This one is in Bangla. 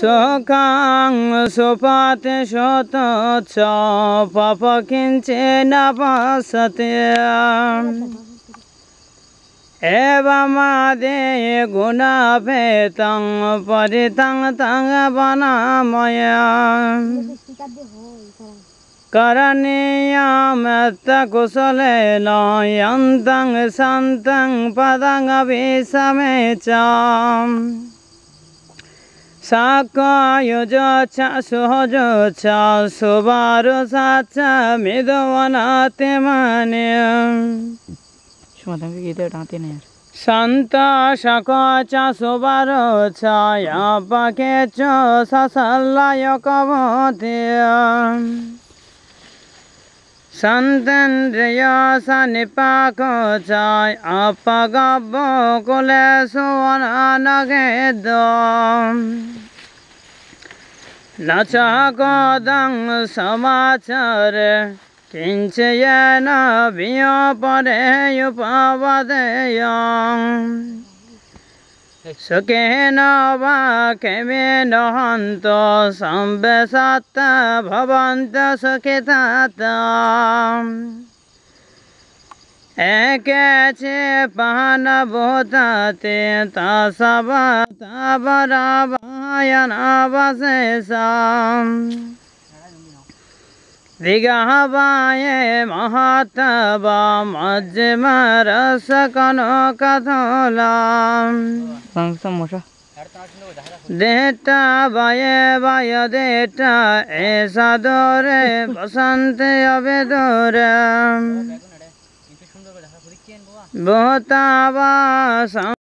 সকাং সোপাতে শত চপ কিঞ্চে না পাশতে এবামাদে গুণা পেতং পরিতং তং বনাময় கரணியாம குசலேலாயந்தங் சந்தங் பதங்க விசமேச்சாம் சாக்காயுஜ சுஹஜ சுபாரு சாச்ச மிதுவனாத்தி மணியம் சுமதம் கீதை டாத்தி நேர் সন্ত সকচ সুবর ছায়া পকে চ সসল্লায় কবতে সন্তান চাই আপগব কোলে সোনানগে দম নচা কদং সমাচার কিঞ্চয় নভিয় পরে উপবদেয় সুখেন বা খেমেন হন্ত সম্বে সত ভবন্ত সুখে একেছে পান বোতাতে তা সব তাবরা ভায়ন অবশেষম দিগাবায়ে মহাতবা মজ্জমরস কনকথলাম সংসম মশা দেহটা বায়ে বায় দেহটা এসা দরে বসন্তে অবে বহতা বা